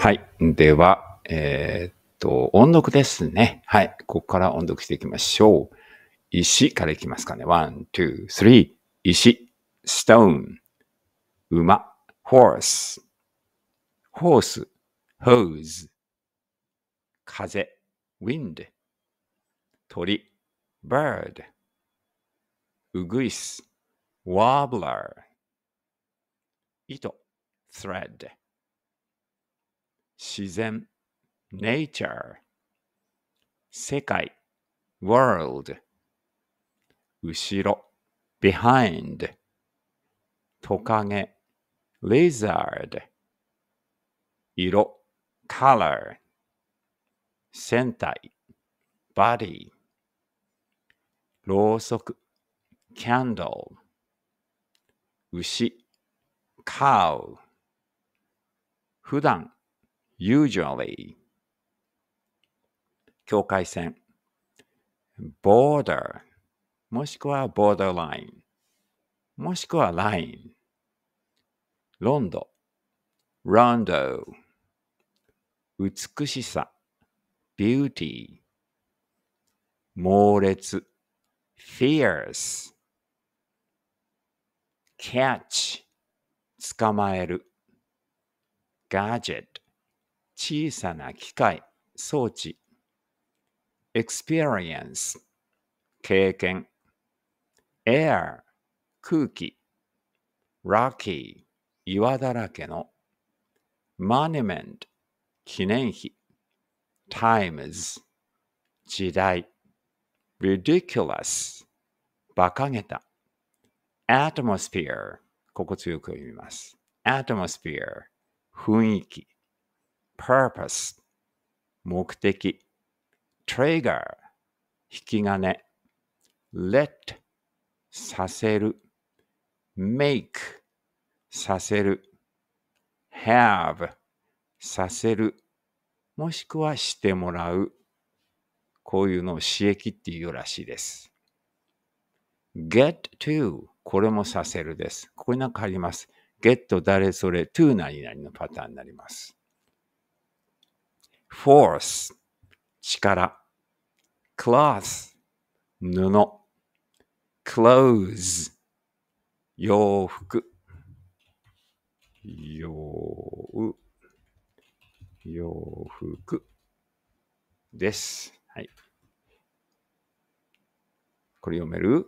はい。では、えっと、音読ですね。はい。ここから音読していきましょう。石からいきますかね。one, two, three. 石、stone. 馬、horse. ホース、hose. 風、wind. 鳥、bird. うぐいす、wobbler. 糸、thread. 自然 nature 世界 world 後ろ behind トカゲ lizard 色 color 船体 body ろうそく candle 牛 cow 普段 usually 境界線 border もしくは borderline もしくは line ロンド rondo 美しさ beauty 猛烈 fierce catch 捕まえる gadget 小さな機械、装置。experience 経験 air 空気 rocky 岩だらけの monument 記念碑 times 時代 ridiculous 馬鹿げた atmosphere 心地よく読みます atmosphere 雰囲気 purpose 目的 trigger 引き金 let させる make させる have させるもしくはしてもらうこういうのを刺激っていうらしいです。get to これもさせるです。ここに何かあります。get 誰それ to 何々のパターンになります。force 力 cloth 布 clothes 洋服洋洋服です。はい。これ読める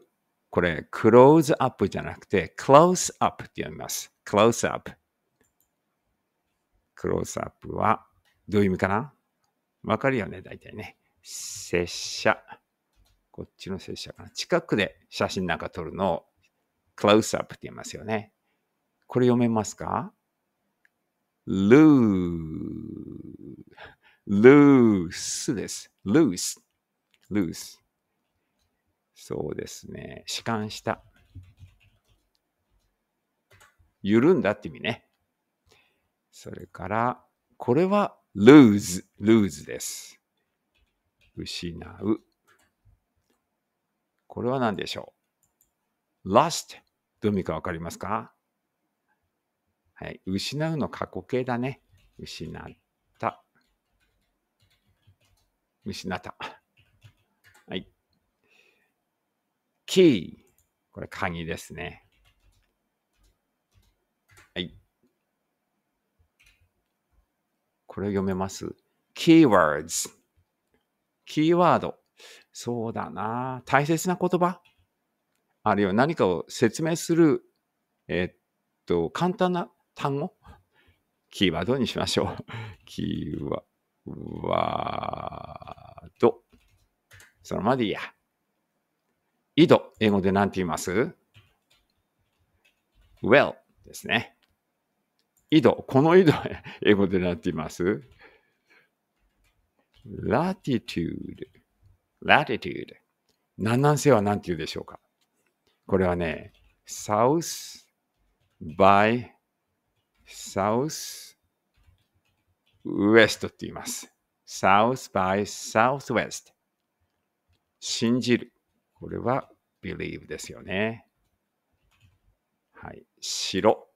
これ、close up じゃなくて、close up って読みます。close up。クロースアップは、どういう意味かなわかるよね、大体ね。拙者。こっちの拙者かな。近くで写真なんか撮るのを、ク l o スアップって言いますよね。これ読めますかルー、ルースです。ルース。ルース。そうですね。弛緩した。緩んだって意味ね。それから、これは lose, lose です。失う。これは何でしょう ?lost どういう意味かわかりますかはい。失うの過去形だね。失った。失った。はい。key, これ鍵ですね。これ読めます。keywords。キーワード。そうだな。大切な言葉。あるいは何かを説明する、えっと、簡単な単語。キーワードにしましょう。キーワード。そのまでいいや。井戸。英語で何て言います ?well ですね。井戸、この井戸、英語でなっています。latitude, latitude。南南西は何て言うでしょうかこれはね、south by south west って言います。south by southwest。信じる。これは believe ですよね。はい。白。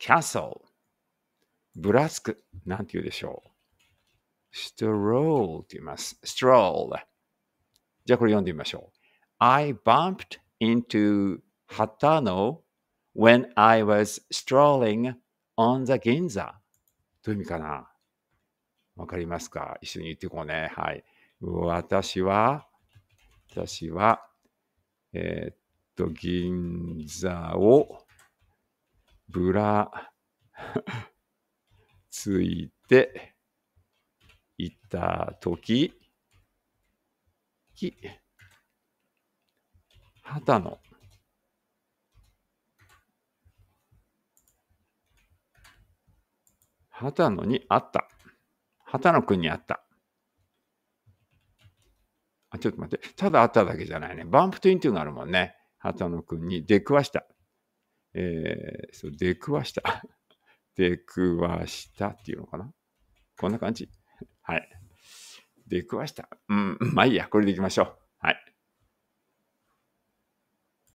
castle。ブラスク。なんて言うでしょう。ストローって言います。ストロール。じゃあこれ読んでみましょう。I bumped into Hatano when I was strolling on the Ginza. どういう意味かなわかりますか一緒に言っていこうね。はい。私は、私は、えー、っと、銀座をぶら ついていたとき、き、たのたのにあった。たのくんにあった。あ、ちょっと待って。ただあっただけじゃないね。バンプトゥインっていうのがあるもんね。たのくんに出くわした。えー、そう出くわした。出くわしたっていうのかなこんな感じ。はい。出くわした。うん、まあいいや、これでいきましょう。はい。